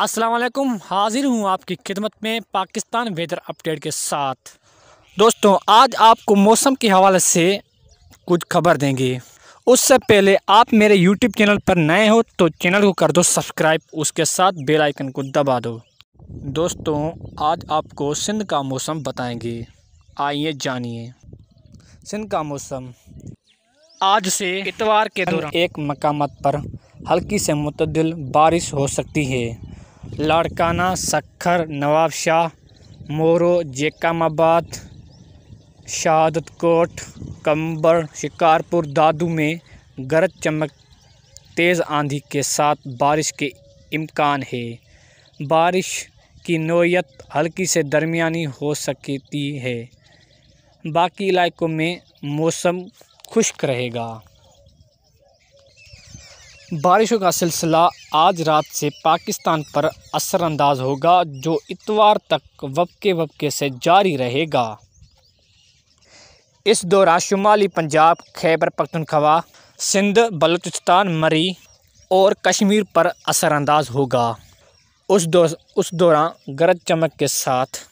असलम हाजिर हूँ आपकी खिदमत में पाकिस्तान वेदर अपडेट के साथ दोस्तों आज आपको मौसम के हवाले से कुछ खबर देंगे उससे पहले आप मेरे यूट्यूब चैनल पर नए हो तो चैनल को कर दो सब्सक्राइब उसके साथ बेल आइकन को दबा दो दोस्तों आज आपको सिंध का मौसम बताएंगे आइए जानिए सिंध का मौसम आज से इतवार के दौरान एक मकामत पर हल्की से मतदिल बारिश हो सकती है लाड़काना सखर नवाब शाह मोरो जेकामाबाद शहादत कोट कम्बर शिकारपुर दादू में गरज चमक तेज़ आंधी के साथ बारिश के इम्कान है बारिश की नोयत हल्की से दरमियानी हो सकती है बाकी इलाकों में मौसम खुश्क रहेगा बारिशों का सिलसिला आज रात से पाकिस्तान पर असरअंदाज होगा जो इतवार तक वबके वबके से जारी रहेगा इस दौरान शुमाली पंजाब खैबर पख्तनख्वा सिंध बलूचिस्तान मरी और कश्मीर पर असरअंदाज होगा उस दौ उस दौरान गरज चमक के साथ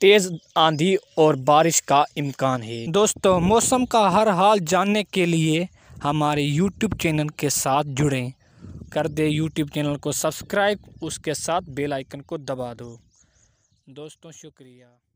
तेज़ आंधी और बारिश का इम्कान है दोस्तों मौसम का हर हाल जानने के लिए हमारे यूट्यूब चैनल के साथ जुड़ें कर दे यूट्यूब चैनल को सब्सक्राइब उसके साथ बेल आइकन को दबा दो दोस्तों शुक्रिया